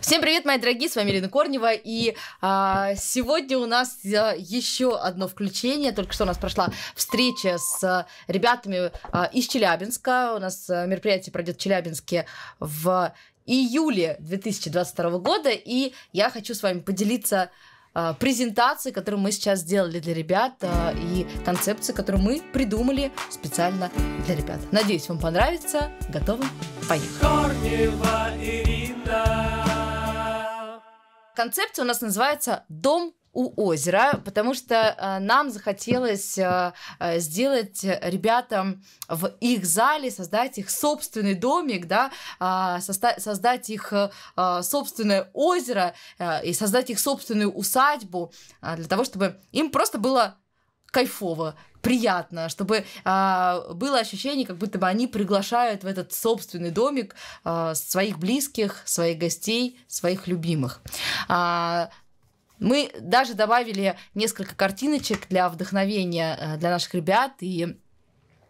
Всем привет, мои дорогие, с вами Ирина Корнева, и а, сегодня у нас а, э, еще одно включение, только что у нас прошла встреча с а, ребятами а, из Челябинска, у нас а, мероприятие пройдет в Челябинске в июле 2022 года, и я хочу с вами поделиться а, презентацией, которую мы сейчас сделали для ребят, а, и концепцией, которую мы придумали специально для ребят. Надеюсь, вам понравится. Готовы? Поехали! Корнева Ирина концепция у нас называется «Дом у озера, потому что э, нам захотелось э, э, сделать ребятам в их зале, создать их собственный домик, да, а, создать их собственное озеро и создать их собственную усадьбу для того, чтобы им просто было кайфово, приятно, чтобы а, было ощущение, как будто бы они приглашают в этот собственный домик а, своих близких, своих гостей, своих любимых. А, мы даже добавили несколько картиночек для вдохновения а, для наших ребят и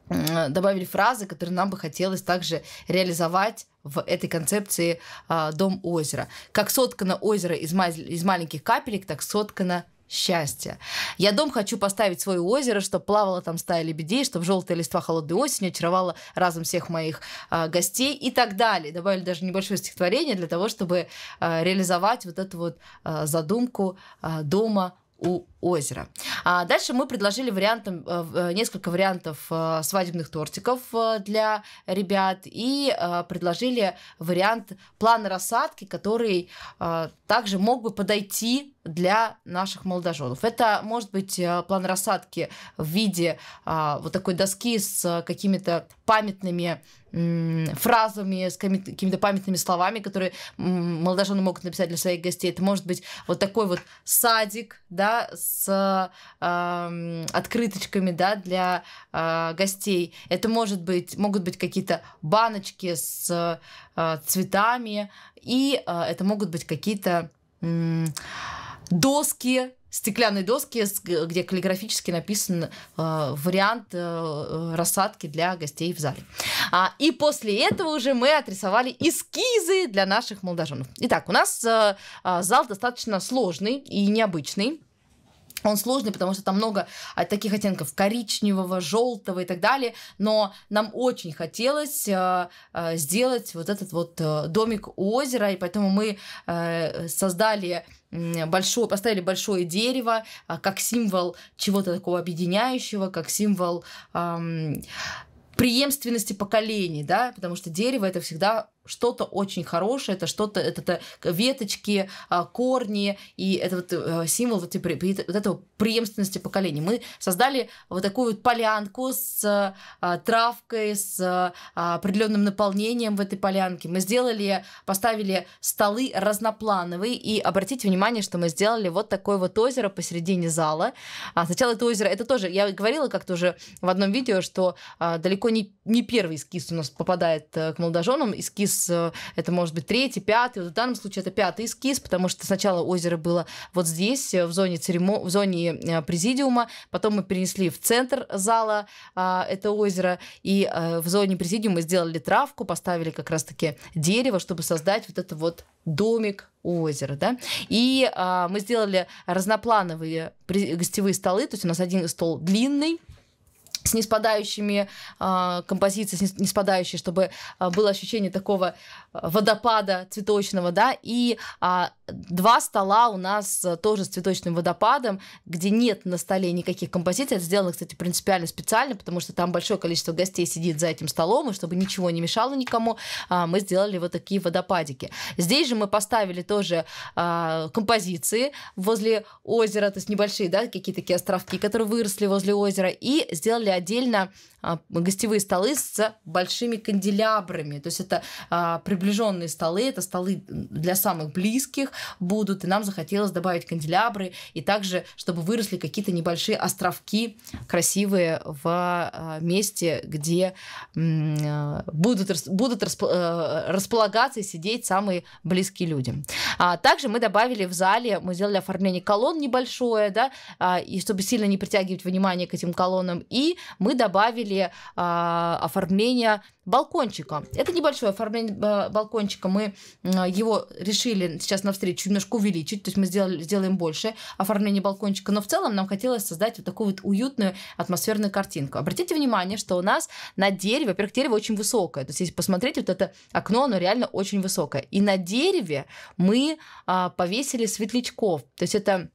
добавили фразы, которые нам бы хотелось также реализовать в этой концепции а, «Дом озера». Как соткано озеро из, из маленьких капелек, так соткано счастья. Я дом хочу поставить свое озеро, чтобы плавала там стая лебедей, чтобы желтая листва холодной осени очаровала разом всех моих э, гостей и так далее. Добавили даже небольшое стихотворение для того, чтобы э, реализовать вот эту вот э, задумку э, дома у озера. А дальше мы предложили вариантом, э, несколько вариантов свадебных тортиков для ребят и предложили вариант плана рассадки, который также мог бы подойти для наших молодоженов. Это может быть э, план рассадки в виде а, вот такой доски с э, какими-то памятными фразами, с какими-то памятными словами, которые молодожены могут написать для своих гостей. Это может быть вот такой вот садик, да, с э, открыточками, да, для э, гостей. Это может быть, могут быть какие-то баночки с э, цветами, и э, это могут быть какие-то м, доски, стеклянные доски, где каллиграфически написан э, вариант э, рассадки для гостей в зале. А, и после этого уже мы отрисовали эскизы для наших молодоженов. Итак, у нас э, э зал достаточно сложный и необычный. Он сложный, потому что там много а, таких оттенков коричневого, желтого и так далее. Но нам очень хотелось э, э, сделать вот этот вот э, домик у озера, и поэтому мы создали большое, поставили большое дерево а, как символ чего-то такого объединяющего, как символ преемственности поколений, да, потому что дерево это всегда что-то очень хорошее, это что-то, это, это веточки, а, корни, и это вот э, символ вот, вот этого преемственности поколений. Мы создали вот такую вот полянку с а, а, травкой, с определенным наполнением в этой полянке. Мы сделали, поставили столы разноплановые, и обратите внимание, что мы сделали вот такое вот озеро посередине зала. Сначала это озеро, это тоже, я говорила как-то уже в одном видео, что далеко не, не первый эскиз у нас попадает э, к молодоженам, эскиз Э, это может быть третий, пятый, вот в данном случае это пятый эскиз, потому что сначала озеро было вот здесь, э, в зоне, церемо... в зоне э, президиума, потом мы перенесли в центр зала а, это озеро, и а, в зоне президиума сделали травку, поставили как раз-таки дерево, чтобы создать вот это вот домик у озера, да, и а, мы сделали разноплановые гостевые столы, то есть у нас один стол длинный, с неспадающими э, а, композицией, с неспадающей, чтобы э, было ощущение такого а, водопада цветочного, да, и э, два стола у нас тоже с цветочным водопадом, где нет на столе никаких композиций, это сделано, кстати, принципиально специально, потому что там большое количество гостей сидит за этим столом, и чтобы ничего не мешало никому, э, мы сделали вот такие водопадики. Здесь же мы поставили тоже э, композиции возле озера, то есть небольшие, да, какие-то такие островки, которые выросли возле озера, и сделали поставили отдельно а, гостевые столы с большими канделябрами. То есть это а, приближенные столы, это столы для самых близких будут. И нам захотелось добавить канделябры. И также, чтобы выросли какие-то небольшие островки красивые в а, месте, где м, а, будут, будут расп, а, э, располагаться и сидеть самые близкие люди. А, также мы добавили в зале, мы сделали оформление колонн небольшое, да, а, и чтобы сильно не притягивать внимание к этим колоннам. И мы добавили а, оформление балкончика. Это небольшое оформление а, балкончика. Мы а, его решили сейчас на встречу немножко увеличить, то есть мы сделали, сделаем больше оформление балкончика, но в целом нам хотелось создать вот такую вот уютную атмосферную картинку. Обратите внимание, что у нас на дереве, во-первых, дерево очень высокое, то есть если посмотреть вот это окно, оно реально очень высокое. И на дереве мы а, повесили светлячков, то есть это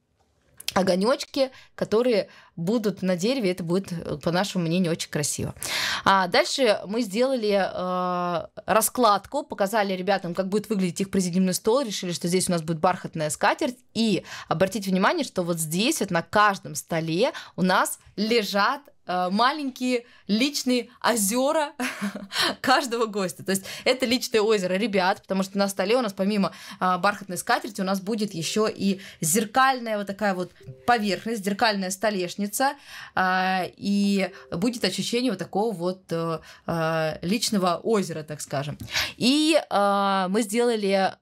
огонечки, которые будут на дереве, это будет, э, по нашему мнению, очень красиво. А дальше мы сделали э, раскладку, показали ребятам, как будет выглядеть их президиумный стол, решили, что здесь у нас будет бархатная скатерть, и обратите внимание, что вот здесь вот на каждом столе у нас лежат Э, маленькие личные озера каждого гостя. То есть это личное озеро ребят, потому что на столе у нас помимо а, бархатной скатерти у нас будет еще и зеркальная вот такая вот поверхность, зеркальная столешница, а, и будет ощущение вот такого вот э, э, личного озера, так скажем. И мы сделали,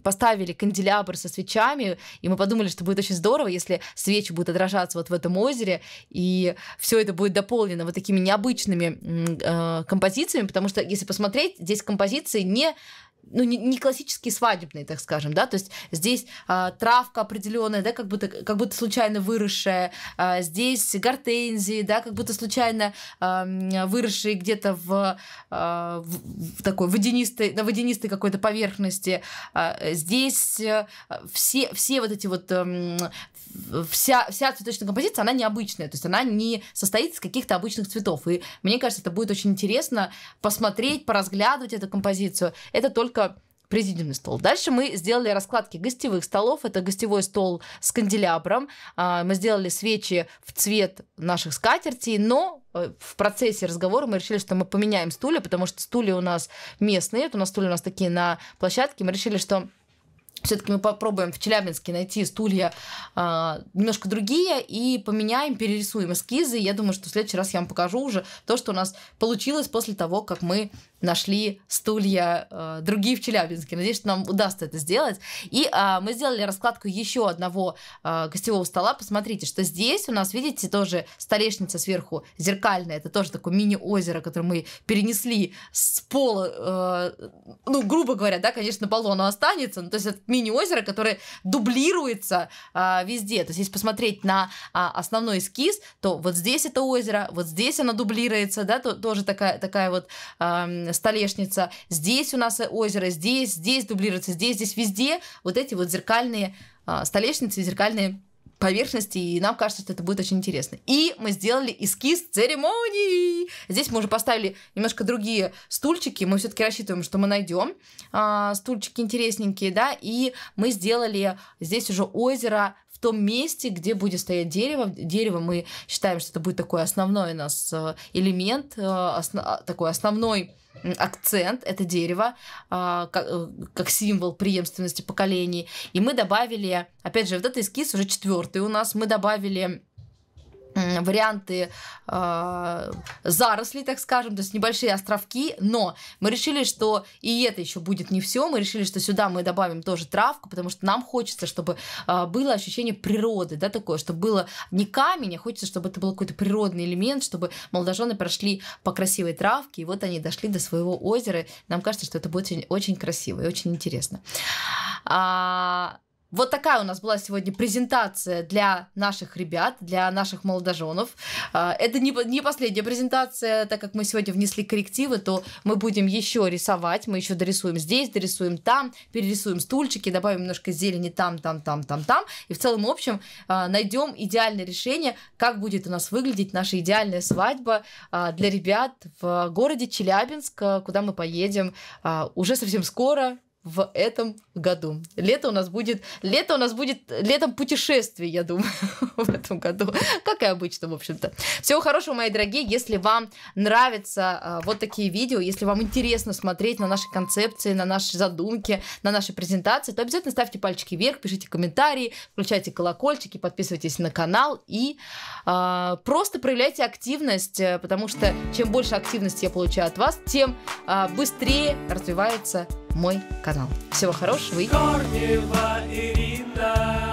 поставили канделябр со свечами, и мы подумали, что будет очень здорово, если свечи будут отражаться вот в этом озере, и все это будет дополнено вот такими необычными э, композициями, потому что если посмотреть, здесь композиции не ну, не, не классические свадебные, так скажем, да, то есть здесь а, травка определенная, да, как будто, как будто случайно выросшая, а, здесь гортензии, да, как будто случайно а, выросшие где-то в, а, в такой водянистой, на водянистой какой-то поверхности, а, здесь э, все, все вот эти вот, а, вся, вся цветочная композиция, она необычная, то есть она не состоит из каких-то обычных цветов, и мне кажется, это будет очень интересно посмотреть, поразглядывать эту композицию, это только только президиумный стол. Дальше мы сделали раскладки гостевых столов. Это гостевой стол с канделябром. А, мы сделали свечи в цвет наших скатертей, но э, в процессе разговора мы решили, что мы поменяем стулья, потому что стулья у нас местные, у нас стулья у нас такие на площадке. Мы решили, что все-таки мы попробуем в Челябинске найти стулья э, немножко другие и поменяем, перерисуем эскизы. я думаю, что в следующий раз я вам покажу уже то, что у нас получилось после того, как мы нашли стулья э, другие в Челябинске. Надеюсь, что нам удастся это сделать. И э, мы сделали раскладку еще одного э, гостевого стола. Посмотрите, что здесь у нас, видите, тоже столешница сверху зеркальная. Это тоже такое мини-озеро, которое мы перенесли с пола, э, ну, грубо говоря, да, конечно, на полу оно останется, но ну, то есть это мини-озеро, которое дублируется а, везде. То есть, если посмотреть на а, основной эскиз, то вот здесь это озеро, вот здесь оно дублируется, да, то, тоже такая, такая вот а, столешница. Здесь у нас озеро, здесь, здесь дублируется, здесь, здесь, везде вот эти вот зеркальные а, столешницы, зеркальные поверхности, и нам кажется, что это будет очень интересно. И мы сделали эскиз церемонии. Здесь мы уже поставили немножко другие стульчики. Мы все-таки рассчитываем, что мы найдем а, стульчики интересненькие, да, и мы сделали здесь уже озеро в том месте, где будет стоять дерево. Дерево мы считаем, что это будет такой основной у нас э, элемент, э, а, такой основной акцент это дерево а, э, как символ преемственности поколений. И мы добавили, опять же, вот этот эскиз уже четвертый у нас, мы добавили варианты э, зарослей, так скажем, то есть небольшие островки, но мы решили, что и это еще будет не все, мы решили, что сюда мы добавим тоже травку, потому что нам хочется, чтобы э, было ощущение природы, да, такое, чтобы было не камень, а хочется, чтобы это был какой-то природный элемент, чтобы молодожены прошли по красивой травке, и вот они дошли до своего озера, нам кажется, что это будет очень, очень красиво и очень интересно. А, вот такая у нас была сегодня презентация для наших ребят, для наших молодоженов. А, это не последняя презентация, так как мы сегодня внесли коррективы, то мы будем еще рисовать, мы еще дорисуем здесь, дорисуем там, перерисуем стульчики, добавим немножко зелени там, там, там, там, там. И в целом, в общем, а, найдем идеальное решение, как будет у нас выглядеть наша идеальная свадьба а, для ребят в городе Челябинск, куда мы поедем уже совсем скоро, в этом году. Лето у нас будет, лето у нас будет летом путешествий, я думаю, в этом году, как и обычно, в общем-то. Всего хорошего, мои дорогие, если вам нравятся э, вот такие видео, если вам интересно смотреть на наши концепции, на наши задумки, на наши презентации, то обязательно ставьте пальчики вверх, пишите комментарии, включайте колокольчики, подписывайтесь на канал и э, просто проявляйте активность, э, потому что чем больше активности я получаю от вас, тем э, быстрее развивается мой канал. Всего хорошего и... Корнева Ирина.